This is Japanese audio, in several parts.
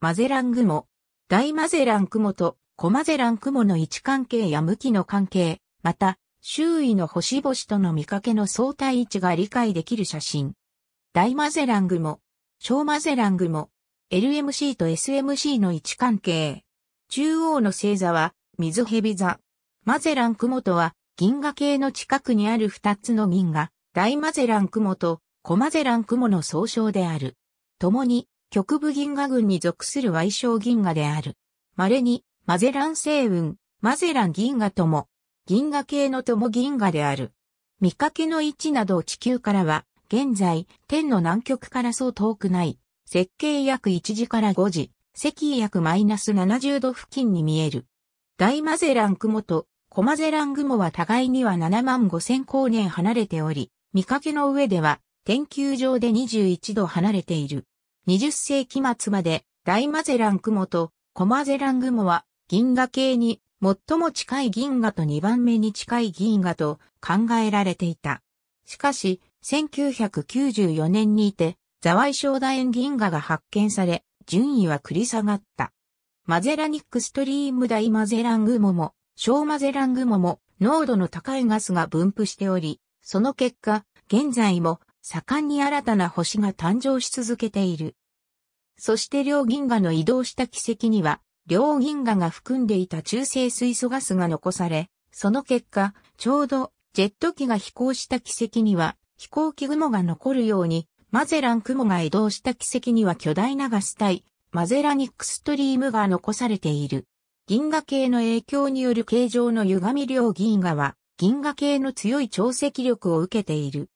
マゼラン雲、大マゼラン雲と小マゼラン雲の位置関係や向きの関係、また、周囲の星々との見かけの相対位置が理解できる写真。大マゼラン雲、小マゼラン雲、LMC と SMC の位置関係。中央の星座は、水蛇座。マゼラン雲とは、銀河系の近くにある二つの銀河、大マゼラン雲と小マゼラン雲の総称である。共に、極部銀河群に属する矮小銀河である。稀に、マゼラン星雲、マゼラン銀河とも、銀河系のとも銀河である。見かけの位置など地球からは、現在、天の南極からそう遠くない、設計約1時から5時、赤約マイナス70度付近に見える。大マゼラン雲とコマゼラン雲は互いには7万5千光年離れており、見かけの上では、天球上で21度離れている。20世紀末まで大マゼラン雲と小マゼラン雲は銀河系に最も近い銀河と2番目に近い銀河と考えられていた。しかし、1994年にいて、ザワイショーダエン銀河が発見され、順位は繰り下がった。マゼラニックストリーム大マゼラン雲も、小マゼラン雲も、濃度の高いガスが分布しており、その結果、現在も盛んに新たな星が誕生し続けている。そして両銀河の移動した軌跡には、両銀河が含んでいた中性水素ガスが残され、その結果、ちょうどジェット機が飛行した軌跡には、飛行機雲が残るように、マゼラン雲が移動した軌跡には巨大なガス体、マゼラニックストリームが残されている。銀河系の影響による形状の歪み両銀河は、銀河系の強い潮汐力を受けている。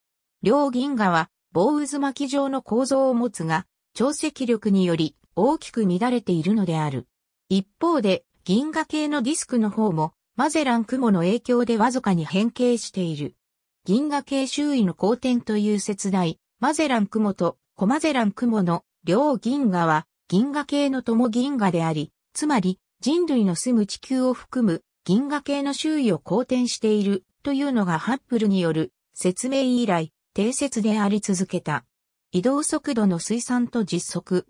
両銀河は棒渦巻き状の構造を持つが、潮汐力により大きく乱れているのである。一方で、銀河系のディスクの方も、マゼラン雲の影響でわずかに変形している。銀河系周囲の光点という切代、マゼラン雲とコマゼラン雲の両銀河は銀河系の共銀河であり、つまり人類の住む地球を含む銀河系の周囲を公転しているというのがハッブルによる説明以来定説であり続けた。移動速度の推算と実測。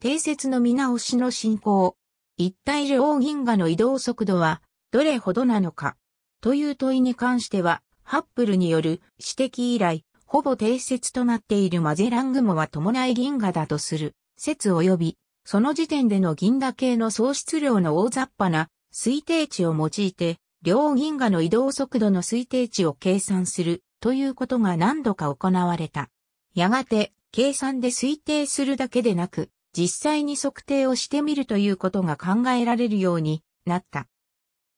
定説の見直しの進行。一体両銀河の移動速度はどれほどなのかという問いに関しては、ハッブルによる指摘以来、ほぼ定説となっているマゼラン雲は伴い銀河だとする説及び、その時点での銀河系の喪失量の大雑把な推定値を用いて、両銀河の移動速度の推定値を計算するということが何度か行われた。やがて、計算で推定するだけでなく、実際に測定をしてみるということが考えられるようになった。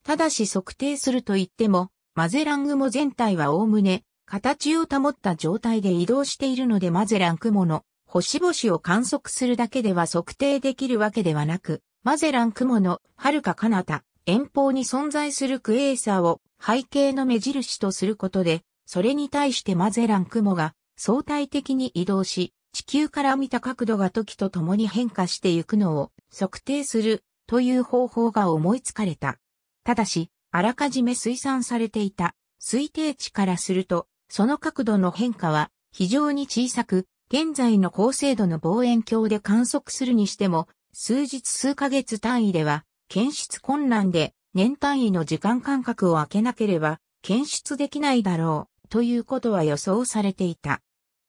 ただし測定すると言っても、マゼラン雲全体はおおむね、形を保った状態で移動しているのでマゼラン雲の星々を観測するだけでは測定できるわけではなく、マゼラン雲の遥か彼方、遠方に存在するクエーサーを背景の目印とすることで、それに対してマゼラン雲が相対的に移動し、地球から見た角度が時とともに変化していくのを測定するという方法が思いつかれた。ただし、あらかじめ推算されていた推定値からすると、その角度の変化は非常に小さく、現在の高精度の望遠鏡で観測するにしても、数日数ヶ月単位では、検出困難で、年単位の時間間隔を空けなければ、検出できないだろう。ということは予想されていた。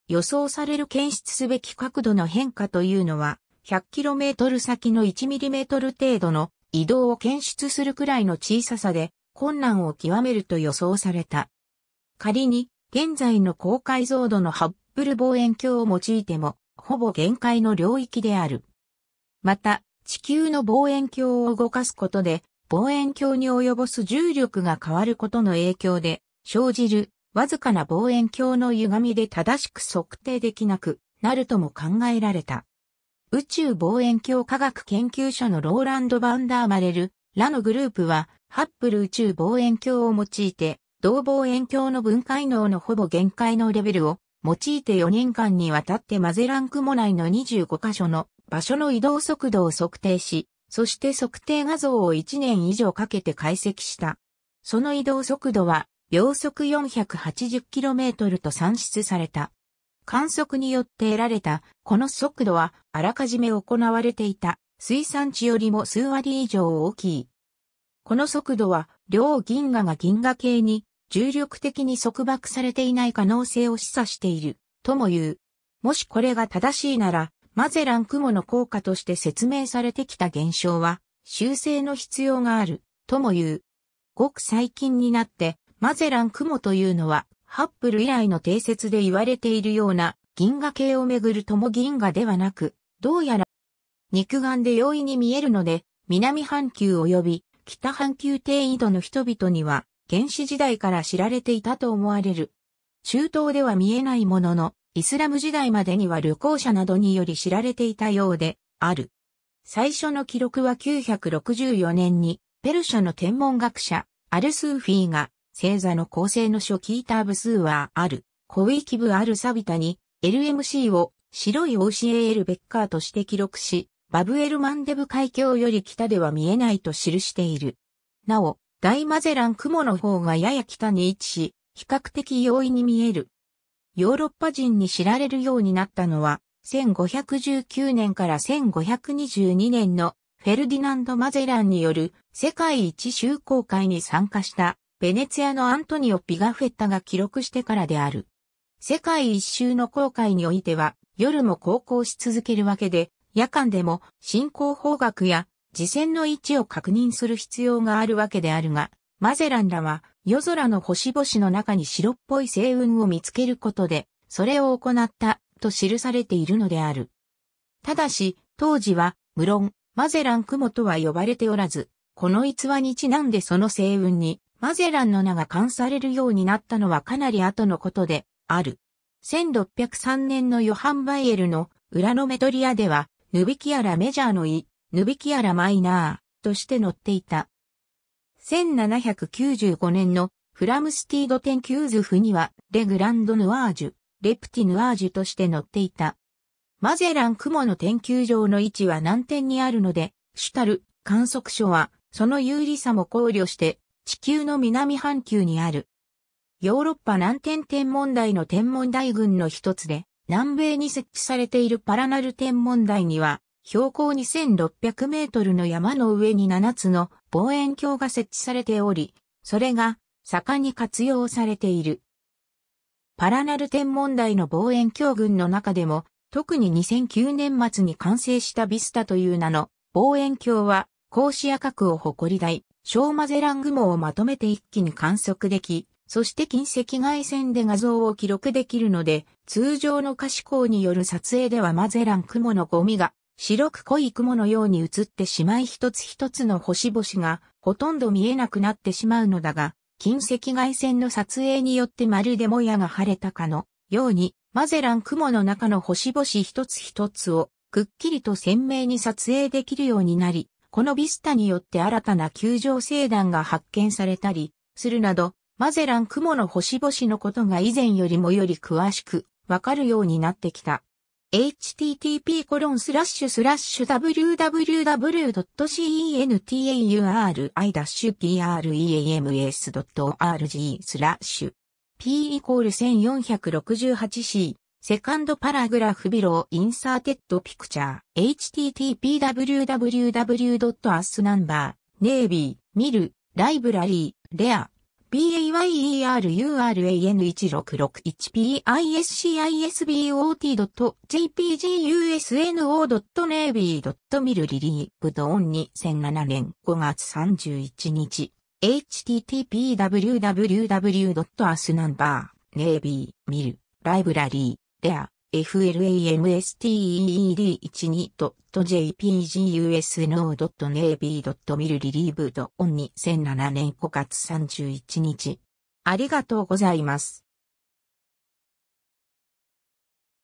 予想される検出すべき角度の変化というのは、100km 先の 1mm 程度の移動を検出するくらいの小ささで困難を極めると予想された。仮に、現在の高解像度のハッブル望遠鏡を用いても、ほぼ限界の領域である。また、地球の望遠鏡を動かすことで、望遠鏡に及ぼす重力が変わることの影響で、生じるわずかな望遠鏡の歪みで正しく測定できなくなるとも考えられた。宇宙望遠鏡科学研究所のローランド・バンダーマレル、らのグループは、ハッブル宇宙望遠鏡を用いて、同望遠鏡の分解能のほぼ限界のレベルを用いて4年間にわたってマゼラン雲内の25箇所の場所の移動速度を測定し、そして測定画像を1年以上かけて解析した。その移動速度は秒速 480km と算出された。観測によって得られたこの速度はあらかじめ行われていた水産地よりも数割以上大きい。この速度は両銀河が銀河系に重力的に束縛されていない可能性を示唆しているとも言う。もしこれが正しいならマゼラン雲の効果として説明されてきた現象は修正の必要があるとも言う。ごく最近になってマゼラン雲というのは、ハッブル以来の定説で言われているような銀河系をめぐるとも銀河ではなく、どうやら肉眼で容易に見えるので、南半球及び北半球低緯度の人々には原始時代から知られていたと思われる。中東では見えないものの、イスラム時代までには旅行者などにより知られていたようで、ある。最初の記録は964年に、ペルシャの天文学者、アルスーフィーが星座の構成の初期ターブ数はある。古域部あるサビタに LMC を白い OCAL ベッカーとして記録し、バブエルマンデブ海峡より北では見えないと記している。なお、大マゼラン雲の方がやや北に位置し、比較的容易に見える。ヨーロッパ人に知られるようになったのは、1519年から1522年のフェルディナンド・マゼランによる世界一周航海に参加したベネツィアのアントニオ・ピガフェッタが記録してからである。世界一周の航海においては、夜も航行し続けるわけで、夜間でも進行方角や次線の位置を確認する必要があるわけであるが、マゼランらは夜空の星々の中に白っぽい星雲を見つけることで、それを行ったと記されているのである。ただし、当時は、無論、マゼラン雲とは呼ばれておらず、この逸話にちなんでその星雲にマゼランの名が冠されるようになったのはかなり後のことである。1603年のヨハン・バイエルの裏のメトリアでは、ヌビキアラメジャーの E、ヌビキアラマイナーとして載っていた。1795年のフラムスティードテンキューズフには、レグランド・ヌワージュ、レプティ・ヌワージュとして載っていた。マゼラン雲の研究場の位置は南天にあるので、シュタル観測所は、その有利さも考慮して、地球の南半球にある。ヨーロッパ南天天文台の天文台群の一つで、南米に設置されているパラナル天文台には、標高2600メートルの山の上に7つの望遠鏡が設置されており、それが盛んに活用されている。パラナル天文台の望遠鏡群の中でも、特に2009年末に完成したビスタという名の望遠鏡は、格子野角を誇り台、小マゼラン雲をまとめて一気に観測でき、そして近赤外線で画像を記録できるので、通常の可視光による撮影ではマゼラン雲のゴミが白く濃い雲のように映ってしまい一つ一つの星々がほとんど見えなくなってしまうのだが、近赤外線の撮影によってまるでもやが晴れたかのように、マゼラン雲の中の星々一つ一つをくっきりと鮮明に撮影できるようになり、このビスタによって新たな球状星団が発見されたりするなど、マゼラン雲の星々のことが以前よりもより詳しくわかるようになってきた。http コロンスラッシュスラッシュ www.centuri-preams.org スラッシュ p イコール 1468c セカンドパラグラフビローインサーテッドピクチャー h t t p w w w a s n u m b e r n a v y ミルライブラリーレア b a y e r u r a n 1 6 6 1 p i s c i s b o t j p g u s n o n a v y m i l リリーブドオン2007年5月31日 http://www.asnumber.navy.mil ライブラリーレア、flamsteed12.jpgus.no.navy.mil リリーブ .on2007 年5月31日。ありがとうございます。